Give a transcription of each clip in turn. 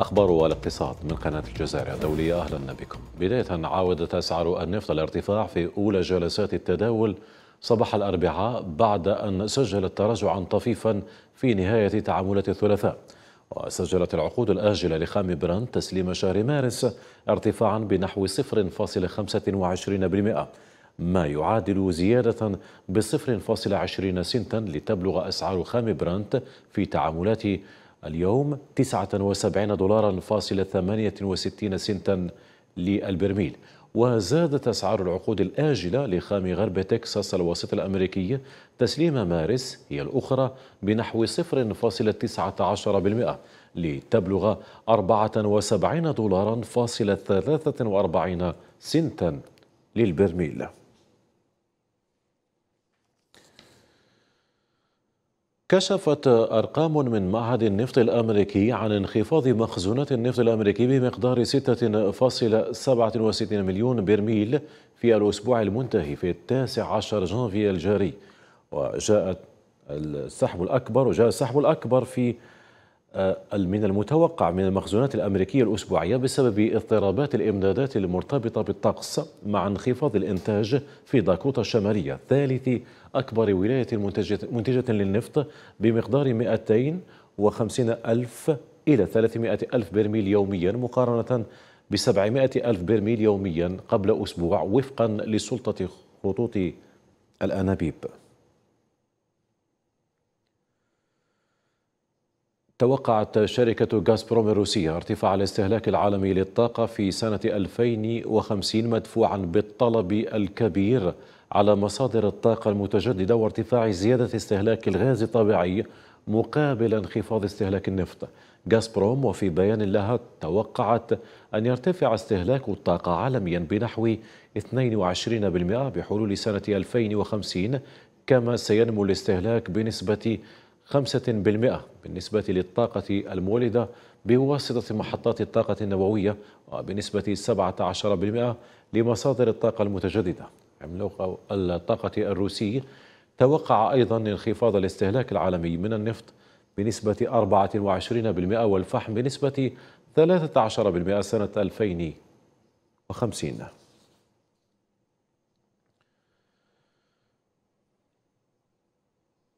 أخبار والاقتصاد من قناة الجزائر الدولية أهلا بكم بداية عاودت أسعار النفط الارتفاع في أولى جلسات التداول صباح الأربعاء بعد أن سجلت تراجعا طفيفا في نهاية تعاملات الثلاثاء وسجلت العقود الآجلة لخام برنت تسليم شهر مارس ارتفاعا بنحو 0.25% ما يعادل زيادة ب 0.20 سنتا لتبلغ أسعار خام برنت في تعاملات اليوم 79 دولارا فاصلة 68 سنتا للبرميل وزادت أسعار العقود الآجلة لخام غرب تكساس الوسط الأمريكي تسليم مارس هي الأخرى بنحو 0.19% لتبلغ 74 دولارا فاصلة 43 سنتا للبرميل كشفت أرقام من معهد النفط الأمريكي عن انخفاض مخزونات النفط الأمريكي بمقدار 6.67 مليون برميل في الأسبوع المنتهي في التاسع عشر جانفي الجاري وجاء السحب الأكبر وجاء السحب الأكبر في آه، من المتوقع من المخزونات الأمريكية الأسبوعية بسبب اضطرابات الإمدادات المرتبطة بالطقس مع انخفاض الإنتاج في داكوتا الشمالية ثالث أكبر ولاية منتجة للنفط بمقدار 250 ألف إلى 300 ألف برميل يوميا مقارنة ب 700 ألف برميل يوميا قبل أسبوع وفقا لسلطة خطوط الأنابيب توقعت شركة غازبروم الروسية ارتفاع الاستهلاك العالمي للطاقة في سنة 2050 مدفوعا بالطلب الكبير على مصادر الطاقة المتجددة وارتفاع زيادة استهلاك الغاز الطبيعي مقابل انخفاض استهلاك النفط غازبروم وفي بيان لها توقعت أن يرتفع استهلاك الطاقة عالميا بنحو 22% بحلول سنة 2050 كما سينمو الاستهلاك بنسبة 5% بالنسبة للطاقة المولدة بواسطة محطات الطاقة النووية وبنسبة 17% لمصادر الطاقة المتجددة عملاق الطاقة الروسي توقع أيضا انخفاض الاستهلاك العالمي من النفط بنسبة 24% والفحم بنسبة 13% سنة 2050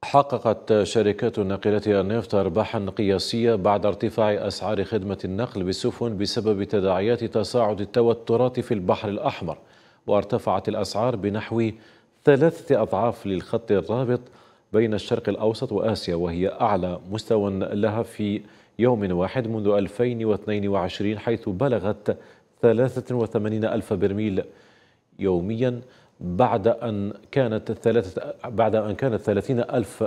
حققت شركات ناقلات النفط أرباحا قياسية بعد ارتفاع أسعار خدمة النقل بالسفن بسبب تداعيات تصاعد التوترات في البحر الأحمر وارتفعت الأسعار بنحو ثلاثة أضعاف للخط الرابط بين الشرق الأوسط وآسيا وهي أعلى مستوى لها في يوم واحد منذ 2022 حيث بلغت 83 ألف برميل يومياً بعد أن كانت الثلاثة بعد أن كانت 30 ألف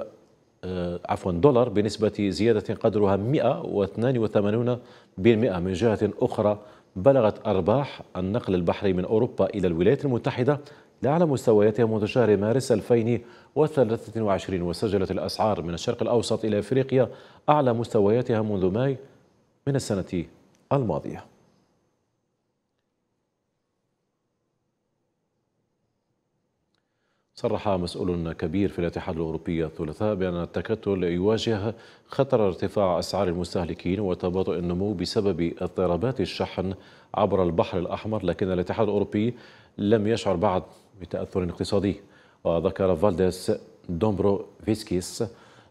آه، عفوا دولار بنسبة زيادة قدرها 182 بالمئة من جهة أخرى بلغت أرباح النقل البحري من أوروبا إلى الولايات المتحدة لاعلى مستوياتها منذ شهر مارس 2023 وسجلت الأسعار من الشرق الأوسط إلى إفريقيا أعلى مستوياتها منذ ماي من السنة الماضية صرح مسؤول كبير في الاتحاد الأوروبي الثلاثاء بأن التكتل يواجه خطر ارتفاع أسعار المستهلكين وتباطؤ النمو بسبب اضطرابات الشحن عبر البحر الأحمر لكن الاتحاد الأوروبي لم يشعر بعد بتأثر اقتصادي وذكر فالديس دومبرو فيسكيس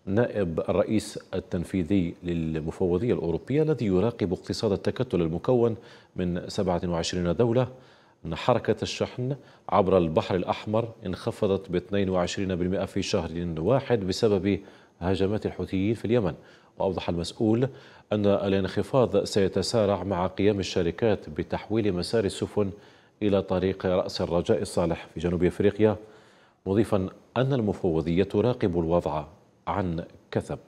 نائب الرئيس التنفيذي للمفوضية الأوروبية الذي يراقب اقتصاد التكتل المكون من 27 دولة أن حركة الشحن عبر البحر الأحمر انخفضت ب 22% في شهر واحد بسبب هجمات الحوثيين في اليمن وأوضح المسؤول أن الانخفاض سيتسارع مع قيام الشركات بتحويل مسار السفن إلى طريق رأس الرجاء الصالح في جنوب أفريقيا مضيفا أن المفوضية تراقب الوضع عن كثب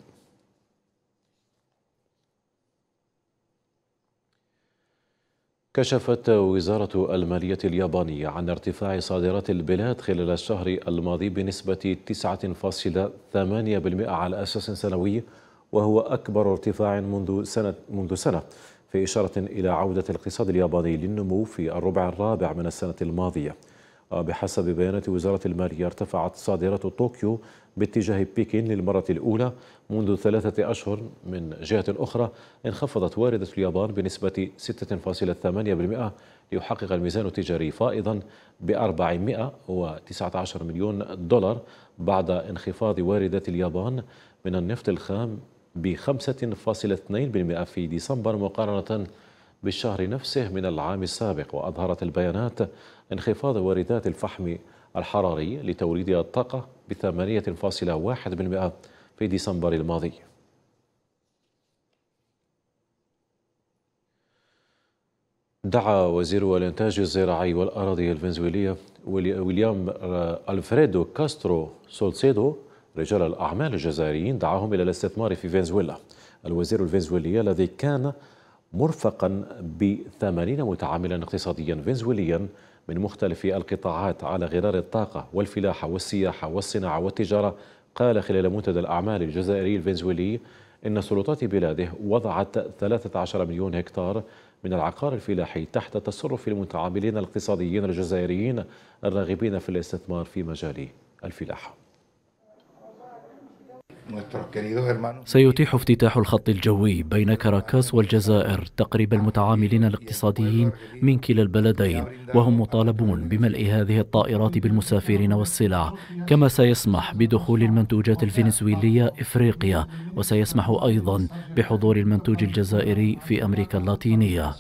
كشفت وزارة المالية اليابانية عن ارتفاع صادرات البلاد خلال الشهر الماضي بنسبة 9.8% على أساس سنوي وهو أكبر ارتفاع منذ سنة, منذ سنة في إشارة إلى عودة الاقتصاد الياباني للنمو في الربع الرابع من السنة الماضية بحسب بيانات وزارة المالية ارتفعت صادرات طوكيو باتجاه بكين للمرة الأولى منذ ثلاثة أشهر من جهة أخرى انخفضت واردة اليابان بنسبة 6.8% ليحقق الميزان التجاري فائضا ب 419 مليون دولار بعد انخفاض واردة اليابان من النفط الخام ب 5.2% في ديسمبر مقارنة بالشهر نفسه من العام السابق وأظهرت البيانات انخفاض واردات الفحم الحراري لتوريد الطاقة بثمانية فاصلة واحد بالمئة في ديسمبر الماضي دعا وزير الانتاج الزراعي والأراضي الفنزويلية ويليام ألفريدو كاسترو سولسيدو رجال الأعمال الجزائريين دعاهم إلى الاستثمار في فنزويلا الوزير الفنزويلي الذي كان مرفقا ب 80 متعاملا اقتصاديا فنزويليا من مختلف القطاعات على غرار الطاقة والفلاحة والسياحة والصناعة والتجارة قال خلال منتدى الأعمال الجزائري الفنزويلي إن سلطات بلاده وضعت 13 مليون هكتار من العقار الفلاحي تحت تصرف المتعاملين الاقتصاديين الجزائريين الراغبين في الاستثمار في مجال الفلاحه سيتيح افتتاح الخط الجوي بين كاراكاس والجزائر تقريب المتعاملين الاقتصاديين من كلا البلدين وهم مطالبون بملء هذه الطائرات بالمسافرين والسلع كما سيسمح بدخول المنتوجات الفنزويلية إفريقيا وسيسمح أيضا بحضور المنتوج الجزائري في أمريكا اللاتينية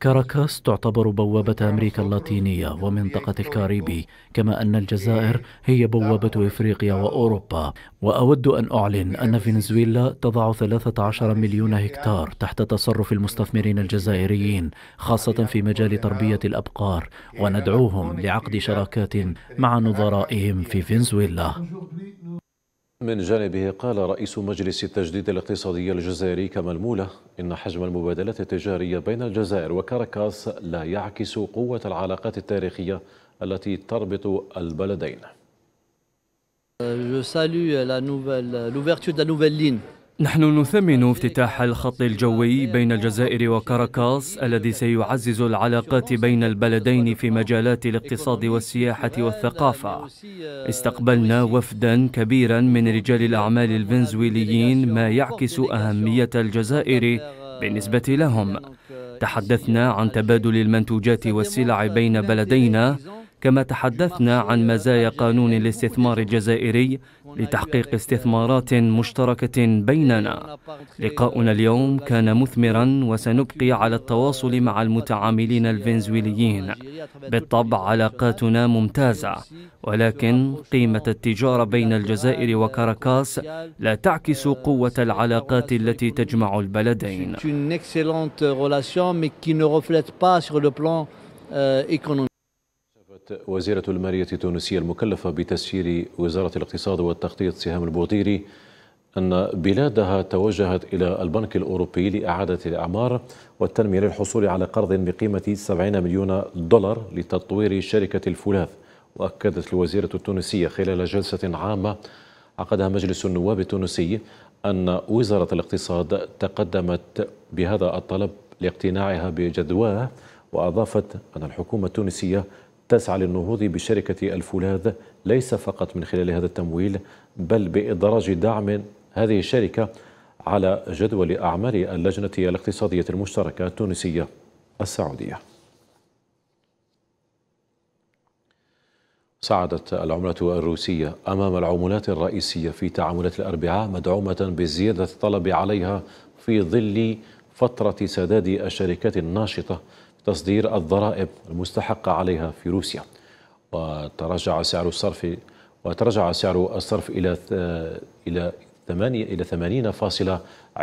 كاراكاس تعتبر بوابة أمريكا اللاتينية ومنطقة الكاريبي كما أن الجزائر هي بوابة إفريقيا وأوروبا وأود أن أعلن أن فنزويلا تضع 13 مليون هكتار تحت تصرف المستثمرين الجزائريين خاصة في مجال تربية الأبقار وندعوهم لعقد شراكات مع نظرائهم في فنزويلا من جانبه قال رئيس مجلس التجديد الاقتصادي الجزائري كمال مولة إن حجم المبادلات التجارية بين الجزائر وكاراكاس لا يعكس قوة العلاقات التاريخية التي تربط البلدين. Je salue l'ouverture de la nouvelle ligne نحن نثمن افتتاح الخط الجوي بين الجزائر وكاراكاس الذي سيعزز العلاقات بين البلدين في مجالات الاقتصاد والسياحة والثقافة استقبلنا وفدا كبيرا من رجال الأعمال الفنزويليين ما يعكس أهمية الجزائر بالنسبة لهم تحدثنا عن تبادل المنتوجات والسلع بين بلدينا كما تحدثنا عن مزايا قانون الاستثمار الجزائري لتحقيق استثمارات مشتركة بيننا لقاؤنا اليوم كان مثمرا وسنبقي على التواصل مع المتعاملين الفنزويليين بالطبع علاقاتنا ممتازة ولكن قيمة التجارة بين الجزائر وكاراكاس لا تعكس قوة العلاقات التي تجمع البلدين وزيرة المالية التونسية المكلفة بتسيير وزارة الاقتصاد والتخطيط سهام البوطيري أن بلادها توجهت إلى البنك الأوروبي لإعادة الأعمار والتنمية للحصول على قرض بقيمة 70 مليون دولار لتطوير شركة الفولاذ وأكدت الوزيرة التونسية خلال جلسة عامة عقدها مجلس النواب التونسي أن وزارة الاقتصاد تقدمت بهذا الطلب لاقتناعها بجدواه وأضافت أن الحكومة التونسية تسعى للنهوض بشركة الفولاذ ليس فقط من خلال هذا التمويل بل بإدراج دعم هذه الشركة على جدول أعمال اللجنة الاقتصادية المشتركة التونسية السعودية صعدت العملة الروسية أمام العملات الرئيسية في تعاملات الأربعاء مدعومة بزيادة الطلب عليها في ظل فترة سداد الشركات الناشطة تصدير الضرائب المستحقة عليها في روسيا وتراجع سعر الصرف وتراجع سعر الصرف إلى إلى 8 إلى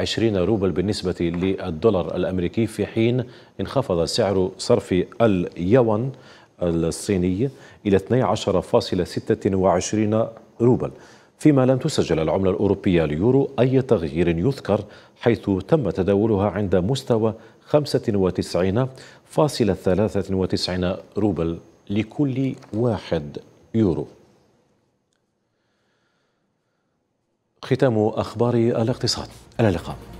80.20 روبل بالنسبة للدولار الأمريكي في حين انخفض سعر صرف اليوان الصيني إلى 12.26 روبل فيما لم تسجل العملة الأوروبية اليورو أي تغيير يذكر حيث تم تداولها عند مستوى 95.93 روبل لكل واحد يورو ختام أخبار الاقتصاد إلى اللقاء